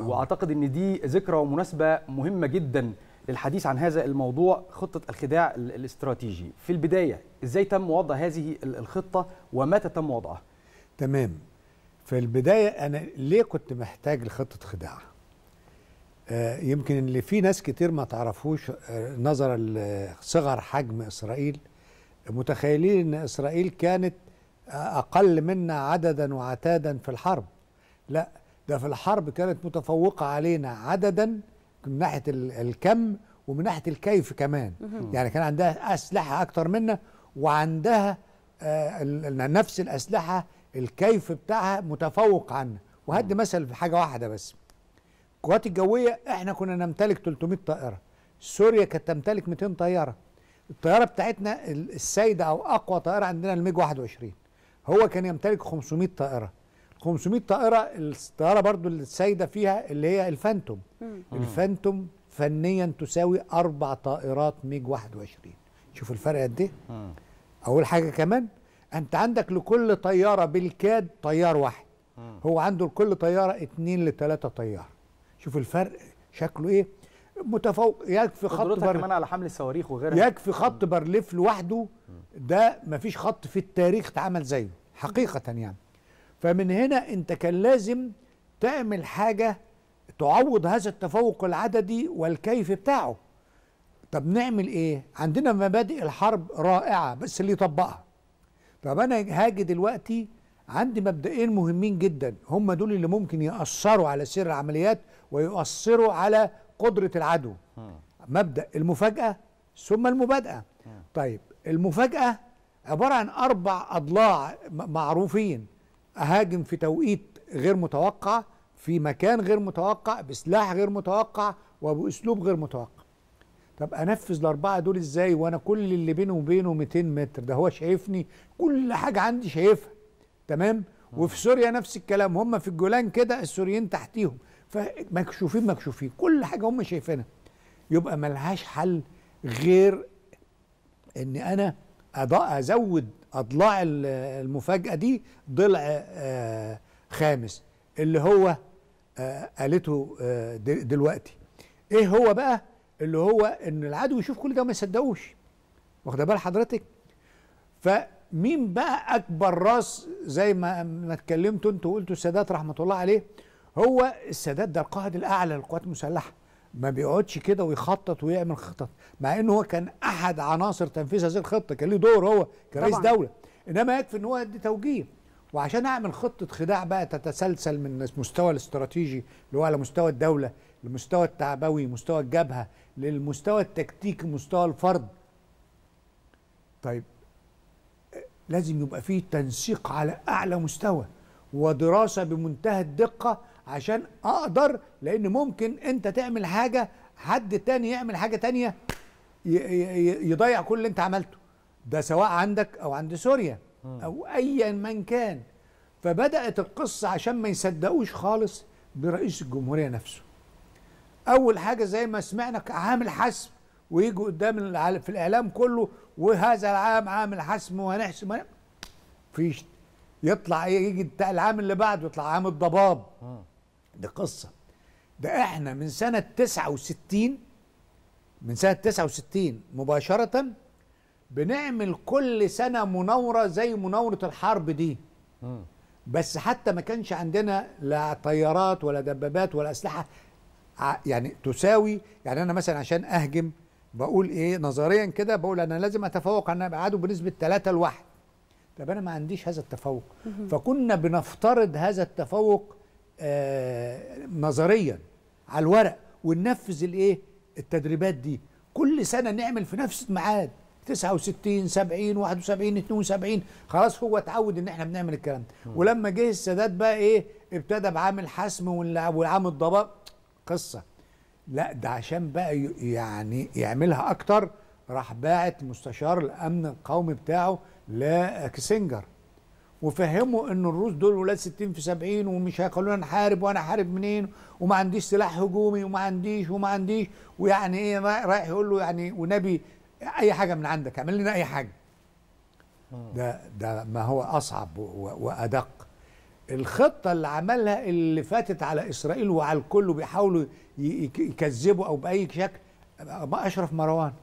آه. واعتقد ان دي ذكرى ومناسبه مهمه جدا للحديث عن هذا الموضوع خطه الخداع الاستراتيجي في البدايه ازاي تم وضع هذه الخطه ومتى تم وضعها تمام في البدايه انا ليه كنت محتاج لخطه خداع آه يمكن اللي في ناس كتير ما تعرفوش آه، نظرا لصغر حجم اسرائيل متخيلين ان اسرائيل كانت اقل منا عددا وعتادا في الحرب لا ده في الحرب كانت متفوقة علينا عددا من ناحية الكم ومن ناحية الكيف كمان يعني كان عندها أسلحة أكتر منا وعندها آه، نفس الأسلحة الكيف بتاعها متفوق عنا وهدي مثل في حاجة واحدة بس القوات الجوية احنا كنا نمتلك 300 طائرة سوريا كانت تمتلك 200 طيارة الطيارة بتاعتنا السيدة أو أقوى طائرة عندنا الميج 21 هو كان يمتلك 500 طائرة 500 طائره الطياره برضو السايده فيها اللي هي الفانتوم الفانتوم فنيا تساوي اربع طائرات ميج 21 شوفوا الفرق قد ايه اول حاجه كمان انت عندك لكل طياره بالكاد طيار واحد هو عنده لكل طياره اتنين لتلاته طيار شوف الفرق شكله ايه متفوق يكفي خط بر... كمان على حمل الصواريخ وغيرها يكفي خط برليف لوحده ده مفيش خط في التاريخ اتعمل زيه حقيقه يعني فمن هنا انت كان لازم تعمل حاجه تعوض هذا التفوق العددي والكيف بتاعه طب نعمل ايه عندنا مبادئ الحرب رائعه بس اللي يطبقها طب انا هاجي دلوقتي عندي مبدئين مهمين جدا هم دول اللي ممكن يأثروا على سير العمليات ويؤثروا على قدرة العدو مبدأ المفاجأة ثم المبادئة طيب المفاجأة عبارة عن أربع أضلاع معروفين اهاجم في توقيت غير متوقع في مكان غير متوقع بسلاح غير متوقع وباسلوب غير متوقع طب انفذ الاربعه دول ازاي وانا كل اللي بيني وبينه 200 متر ده هو شايفني كل حاجه عندي شايفها تمام وفي سوريا نفس الكلام هم في الجولان كده السوريين تحتيهم فمكشوفين مكشوفين كل حاجه هم شايفينها يبقى ملهاش حل غير ان انا ازود اضلاع المفاجاه دي ضلع آه، خامس اللي هو آه، قالته آه، دلوقتي ايه هو بقى اللي هو ان العدو يشوف كل ده وما يصدقوش واخد بال حضرتك فمين بقى اكبر راس زي ما ما اتكلمتوا انتوا وقلتوا السادات رحمه الله عليه هو السادات ده القائد الاعلى للقوات المسلحه ما بيقعدش كده ويخطط ويعمل خطط مع ان هو كان احد عناصر تنفيذ هذه الخطه كان ليه دور هو كرئيس طبعًا. دوله انما يكفي ان هو يدي توجيه وعشان اعمل خطه خداع بقى تتسلسل من المستوى الاستراتيجي اللي هو على مستوى الدوله لمستوى التعبوي مستوى الجبهه للمستوى التكتيكي مستوى الفرد طيب لازم يبقى فيه تنسيق على اعلى مستوى ودراسه بمنتهى الدقه عشان اقدر لان ممكن انت تعمل حاجه حد تاني يعمل حاجه تانيه يضيع كل اللي انت عملته ده سواء عندك او عند سوريا او ايا من كان فبدات القصه عشان ما يصدقوش خالص برئيس الجمهوريه نفسه اول حاجه زي ما سمعنا عامل حسم ويجوا قدام في الاعلام كله وهذا العام عامل حسم وهنحسم فيش يطلع إيه، يجي العام اللي بعده يطلع عام الضباب دي قصه ده احنا من سنه 69 من سنه 69 مباشره بنعمل كل سنه مناوره زي مناوره الحرب دي بس حتى ما كانش عندنا لا طيارات ولا دبابات ولا اسلحه يعني تساوي يعني انا مثلا عشان اهجم بقول ايه نظريا كده بقول انا لازم اتفوق عن ابعاده بنسبه 3 لواحد طب انا ما عنديش هذا التفوق فكنا بنفترض هذا التفوق آه، نظريا على الورق وننفذ الايه التدريبات دي كل سنه نعمل في نفس الميعاد 69 70 71 72 خلاص هو اتعود ان احنا بنعمل الكلام ده ولما جه السادات بقى ايه ابتدى بعامل حسم وعامل ضباب قصه لا ده عشان بقى يعني يعملها اكتر راح باعت مستشار الامن القومي بتاعه لكيسنجر وفهموا ان الروس دول ولاد 60 في 70 ومش هيخلونا نحارب وانا حارب منين وما عنديش سلاح هجومي وما عنديش وما عنديش ويعني ايه رايح يقول له يعني ونبي اي حاجه من عندك اعمل لنا اي حاجه آه. ده ده ما هو اصعب وادق الخطه اللي عملها اللي فاتت على اسرائيل وعلى الكل بيحاولوا يكذبوا او باي شكل اشرف مروان